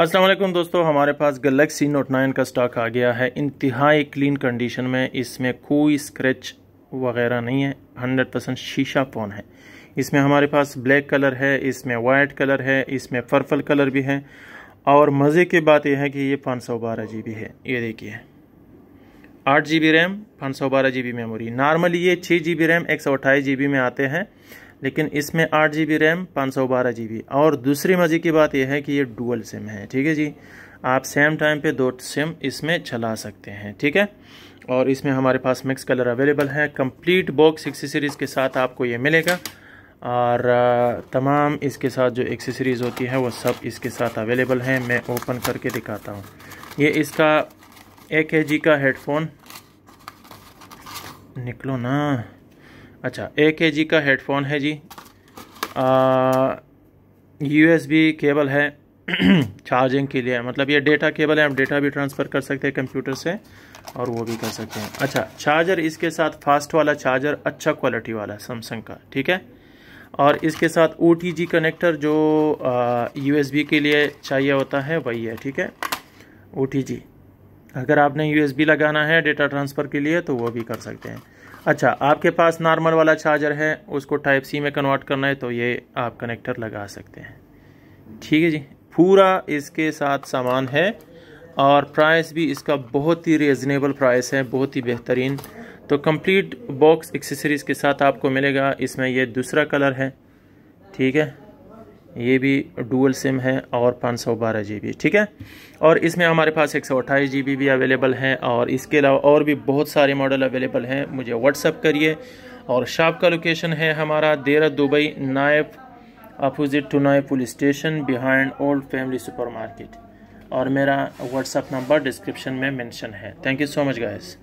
असलम दोस्तों हमारे पास गलेक्सी नोट नाइन का स्टॉक आ गया है इंतहाई क्लीन कंडीशन में इसमें कोई स्क्रैच वगैरह नहीं है हंड्रेड परसेंट शीशा फोन है इसमें हमारे पास ब्लैक कलर है इसमें वाइट कलर है इसमें पर्पल कलर भी है और मज़े की बात यह है कि ये पाँच सौ बारह जी बी है ये देखिए आठ जी बी रैम पाँच सौ बारह जी बी मेमोरी नॉर्मली ये छः जी बी रैम एक सौ अट्ठाईस जी बी में आते हैं लेकिन इसमें आठ जी बी रैम पाँच सौ बारह जी बी और दूसरी मज़े की बात यह है कि ये डुअल सिम है ठीक है जी आप सेम टाइम पे दो सिम इसमें चला सकते हैं ठीक है और इसमें हमारे पास मिक्स कलर अवेलेबल है कंप्लीट बॉक्स एक्सेसरीज़ के साथ आपको ये मिलेगा और तमाम इसके साथ जो एक्सेसरीज़ होती है वो सब इसके साथ अवेलेबल हैं मैं ओपन करके दिखाता हूँ ये इसका एक है जी का हेडफोन निकलो ना अच्छा ए के जी का हेडफोन है जी यू एस बी केबल है चार्जिंग के लिए मतलब ये डेटा केबल है आप डेटा भी ट्रांसफ़र कर सकते हैं कंप्यूटर से और वो भी कर सकते हैं अच्छा चार्जर इसके साथ फास्ट वाला चार्जर अच्छा क्वालिटी वाला सैमसंग का ठीक है और इसके साथ ओ कनेक्टर जो यू के लिए चाहिए होता है वही है ठीक है ओ अगर आपने यू लगाना है डेटा ट्रांसफ़र के लिए तो वो भी कर सकते हैं अच्छा आपके पास नॉर्मल वाला चार्जर है उसको टाइप सी में कन्वर्ट करना है तो ये आप कनेक्टर लगा सकते हैं ठीक है जी पूरा इसके साथ सामान है और प्राइस भी इसका बहुत ही रिजनेबल प्राइस है बहुत ही बेहतरीन तो कंप्लीट बॉक्स एक्सेसरीज़ के साथ आपको मिलेगा इसमें ये दूसरा कलर है ठीक है ये भी डुअल सिम है और पाँच सौ बारह जी बी ठीक है और इसमें हमारे पास एक सौ अट्ठाईस जी बी भी अवेलेबल हैं और इसके अलावा और भी बहुत सारे मॉडल अवेलेबल हैं मुझे व्हाट्सअप करिए और शॉप का लोकेशन है हमारा Deira Dubai Naif opposite to Naif police station behind old family supermarket और मेरा व्हाट्सअप नंबर डिस्क्रिप्शन में मैंशन है thank you so much guys